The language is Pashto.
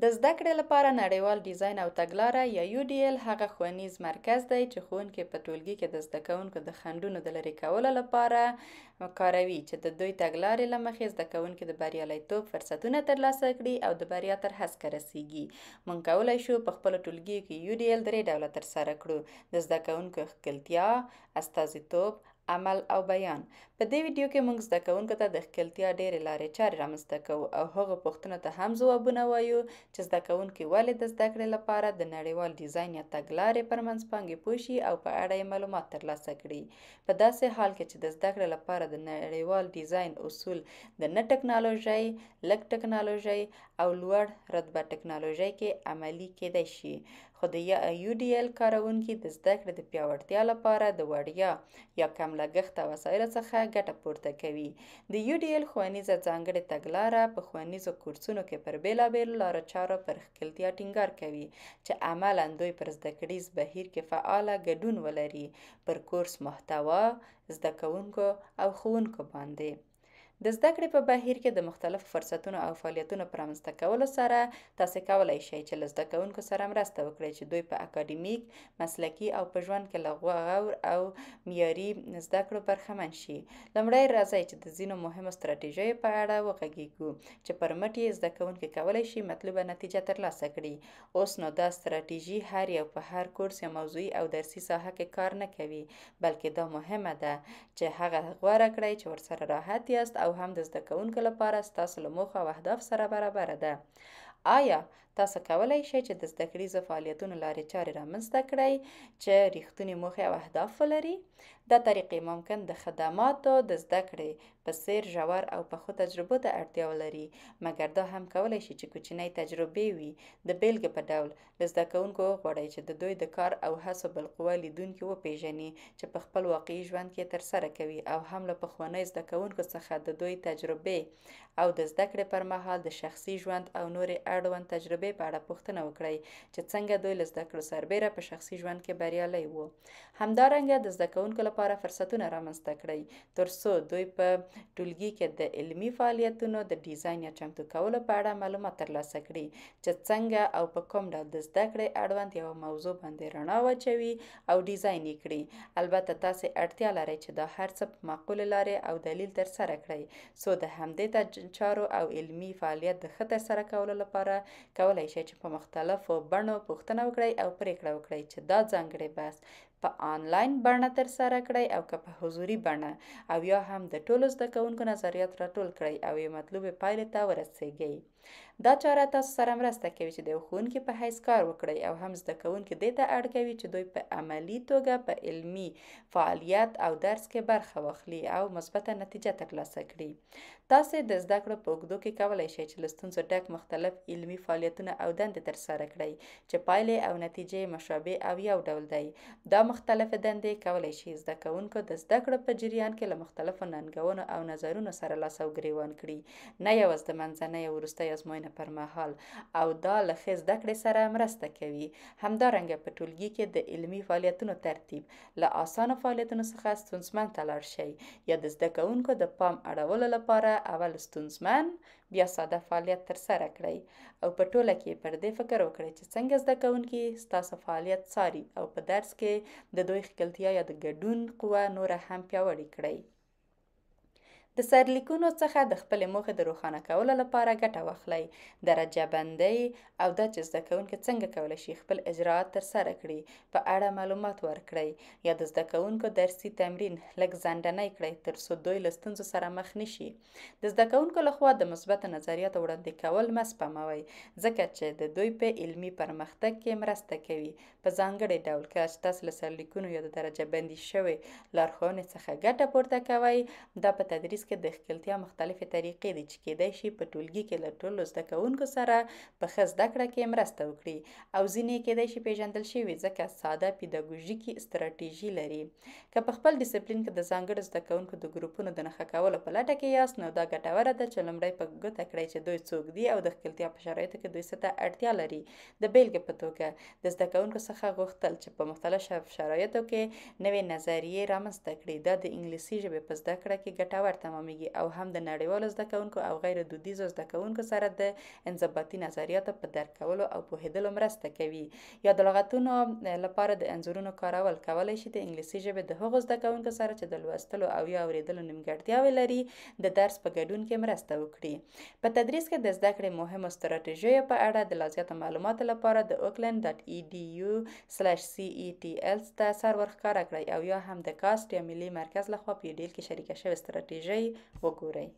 د زده کړې لپاره نړیوال ډیزاین او تګلاره یا یو ډی ال هغه ښوونیز مرکز دی چې ښوونکي په ټولګي کې د زده کوونکو د خنډونو د لرې کولو لپاره کاروي چې د دوی تګلارې له مخې زده کوونکي د بریالیتوب فرصتونه ترلاسه کړي او د بریا تر هسکه رسیږي موږ کولی شو په خپلو ټولګیو کې یو ډی ال درې ډوله ترسره کړو د زده کوونکو ښکلتیا استازیتوب عمل او بیان په دې ویډیو کې موږ زده کوونکو ته د ښکیلتیا ډېرې لارې چارې رامنځته کوو او هغو پوښتنو ته هم ځوابونه وایو چې زده کوونکي ولې د زده کړې لپاره د نړیوال ډیزاین یا تګلارې پر منځپانګې پوه شي او په اړه یې معلومات ترلاسه کړي په داسې حال کې چې د زده کړې لپاره د نړیوال ډیزاین اصول د نه ټکنالوژۍ لږ ټکنالوژۍ او لوړ رتبه ټکنالوژۍ کې عملي کېدای شي خو د یو ډي ایل کارونکي د زده کړې د پیاوړتیا لپاره د وړیا یا کم لګښت وسایلو څخه ګټه پورته کوي د یو ډي ایل ښوونیزه ځانګړې تګلاره په ښوونیزو کورسونو کې پر بیلابیلو لارو چارو پر ښکیلتیا ټینګار کوي چې عملا دوی پر زده کړیز بهیر کې فعاله ګډون ولري پر کورس محتوا زده کوونکو او ښوونکو باندې د زده کړې په بهیر کې د مختلفو فرصتونو او فعالیتونو په رامنځته کولو سره تاسو کولی شئ چې له زده کوونکو سره مرسته وکړئ چې دوی په اکاډمیک مسلکي او په ژوند کې له غور او معیاري زده کړو برخمن شي لومړی راځئ چې د ځینو مهمو ستراتیژیو په اړه وغږیږو چې پر مټ یې زده کوونکي کولی شي مطلوبه نتیجه ترلاسه کړي اوس نو دا ستراتیژي هر یو په هر کورس یا موضوعي او درسي ساحه کې کار نه کوي بلکې دا مهمه ده چې هغه غوره کړئ چې ورسره راحت یاست او او هم د زده کوونکو لپاره ستاسو له موخو او اهداف سره برابره ده آیا تاسو کولی شئ چې د زده کړیزو فعالیتونو لارې چارې رامنځته کړئ چې ریښتونې موخې او اهداف ولري دا طریقې ممکن د خدماتو د زده کړې په سیر ژور او پخو تجربو ته اړتیا ولري مګر دا هم کولی شي چې کوچنۍ تجربې وي د بیلګې په ډول له زده کوونکو وغواړئ چې د دوی د کار او هڅو بالقوه لیدونکي وپیژني چې په خپل واقعي ژوند کې ترسره کوي او هم له پخوانۍ زده کوونکو څخه د دوی تجربې او د زده کړې پر مهال د شخصي ژوند او نورې اړوند تجربې په اړه پوښتنه وکړئ چې څنګه دوی له زده کړو سربېره په شخصي ژوند کې بریالي وو همدارنګه د زده کوونکو لپاره فرصتونه رامنځته کړئ ترڅو دوی په ټولګي کې د علمی فعالیتونو د ډیزاین یا چمتو کولو په اړه معلومات ترلاسه کړي چې څنګه او په کوم ډول د زده کړې اړوند یو موضوع باندې رڼا واچوي او ډیزاین یې کړي البته تاسو اړتیا لرئ چې دا هر څه په معقول لارې او دلیل تر سره کړئ سو د همدې چارو او علمی فعالیت د خطر سره کولو لپاره کولای شئ چې په مختلفو بڼو پوښتنه وکړئ او پریکړه وکړئ چې دا ځانګړی بحث په آنلاین بڼه ترسره کړئ او که په حضوري بڼه او یا هم د ټولو زده کوونکو نظریات راټول کړئ او یو مطلوبې پایلې ته ورسیږئ دا چاره تاسو سره مرسته کوي چې د یو ښوونکي په حیث کار وکړئ او هم زده کوونکي دې ته اړ کوي چې دوی په عملی توګه په علمي فعالیت او درس کې برخه واخلي او مثبته نتیجه ترلاسه کړي تاسو د زده کړو په اوږدو کې کولی شئ چې لستونزو ډک مختلف علمي فعالیتونه او دندې ترسره کړئ چې پایلې او نتیجې مشابه او یو ډول دی دا مختلف دندې کولی شي زده کوونکو د زده کړو په جریان کې له مختلفو ننګونو او نظرونو سره لاس او ګریوان کړي نه یوازې د منځنۍ او وروستۍ ازموینه پر مهال او دا له ښه زده کړې سره مرسته کوي همدارنګه په ټولګي کې د علمي فعالیتونو ترتیب له اسانه فعالیتونو څخه ستونزمن ته لاړ شئ یا د زده کوونکو د پام اړولو لپاره اول ستونزمن بیا ساده فعالیت ترسره کړئ او په ټوله کې پر دې فکر وکړئ چې څنګه زده کوونکي ستاسو فعالیت څاري او په درس کې د دوی ښکلتیا یا د ګډون قوه نوره هم پیاوړې کړئ د سرلیکونو څخه د خپل موخې د روښانه کولو لپاره ګټه واخلئ درجه بندي او دا چې زده کوونکي څنګه کولی شي خپل اجرات ترسره کړي په اړه معلومات ورکړئ یا د زده کوونکو درسي تمرین لږ ځنډنی کړئ ترڅو دوی له ستونزو سره مخ نشي د زده کوونکو لخوا د مثبت نظریاتو وړاندې کول مه سپموئ ځکه چې د دوی په علمي پرمختګ کې مرسته کوي په ځانګړي ډول که تاسو له سرلیکونو یا د درجه بندي شوي لارښوونې څخه ګټه پورته کوئ دا په تدریس تدریس کې د ښکیلتیا مختلفې طریقې دي چې کېدای شي په ټولګي کې له ټولو زده کوونکو سره په ښه زده کړه کې مرسته وکړي او ځینې کېدای شي پیژندل شوي ځکه ساده پیداګوژیکي ستراتیژي لري که په خپل ډیسپلین کې د ځانګړو زده کوونکو د ګروپونو د نښه کولو په لټه کې یاست نو دا ګټوره ده چې لومړی په ګوته کړئ چې دوی څوک دي او د ښکیلتیا په شرایطو کې دوی څه ته اړتیا لري د بیلګې په توګه د زده کوونکو څخه غوښتل چې په مختلف شرایطو کې نوې نظریې رامنځته کړي دا د انګلیسي ژبې په زده کړه کې ګټور تمرین تمامیږي او هم د نړیوالو زده کوونکو او غیر دودیزو زده کوونکو سره د انضباطي نظریاتو په درک کولو او پوهیدلو مرسته کوي یا د لغتونو لپاره د انځورونو کارول کولای شي د انګلیسي ژبې د هغو زده کوونکو سره چې د لوستلو او یا اوریدلو نیمګړتیاوې لري د درس په ګډون کې مرسته وکړي په تدریس کې د زده کړې مهمو ستراتیژیو په اړه د لا زیاتو معلوماتو لپاره د oakland.edu/cetls ته سرور ښکاره کړئ او یا هم د کاست یا ملي مرکز لخوا په ډیل کې شریکه شوې ستراتیژي وګورئ